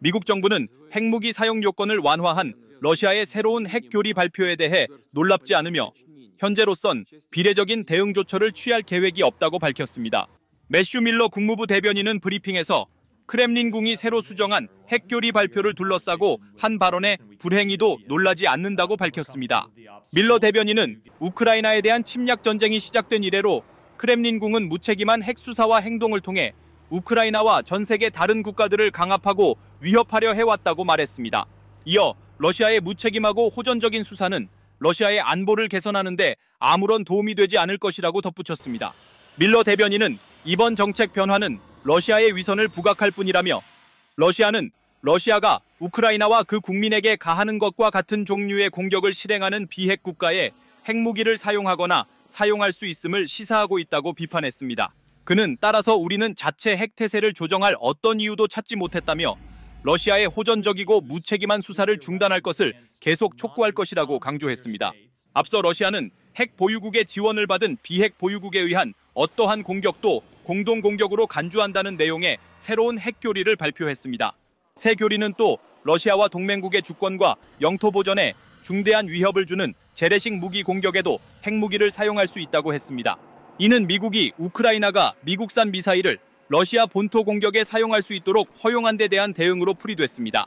미국 정부는 핵무기 사용 요건을 완화한 러시아의 새로운 핵 교리 발표에 대해 놀랍지 않으며 현재로선 비례적인 대응 조처를 취할 계획이 없다고 밝혔습니다. 매슈 밀러 국무부 대변인은 브리핑에서 크렘린궁이 새로 수정한 핵교리 발표를 둘러싸고 한 발언에 불행히도 놀라지 않는다고 밝혔습니다. 밀러 대변인은 우크라이나에 대한 침략 전쟁이 시작된 이래로 크렘린궁은 무책임한 핵수사와 행동을 통해 우크라이나와 전 세계 다른 국가들을 강압하고 위협하려 해왔다고 말했습니다. 이어 러시아의 무책임하고 호전적인 수사는 러시아의 안보를 개선하는데 아무런 도움이 되지 않을 것이라고 덧붙였습니다. 밀러 대변인은 이번 정책 변화는 러시아의 위선을 부각할 뿐이라며 러시아는 러시아가 우크라이나와 그 국민에게 가하는 것과 같은 종류의 공격을 실행하는 비핵 국가에 핵무기를 사용하거나 사용할 수 있음을 시사하고 있다고 비판했습니다. 그는 따라서 우리는 자체 핵태세를 조정할 어떤 이유도 찾지 못했다며 러시아의 호전적이고 무책임한 수사를 중단할 것을 계속 촉구할 것이라고 강조했습니다. 앞서 러시아는 핵 보유국의 지원을 받은 비핵 보유국에 의한 어떠한 공격도 공동 공격으로 간주한다는 내용의 새로운 핵 교리를 발표했습니다. 새 교리는 또 러시아와 동맹국의 주권과 영토 보전에 중대한 위협을 주는 재래식 무기 공격에도 핵무기를 사용할 수 있다고 했습니다. 이는 미국이 우크라이나가 미국산 미사일을 러시아 본토 공격에 사용할 수 있도록 허용한 데 대한 대응으로 풀이됐습니다.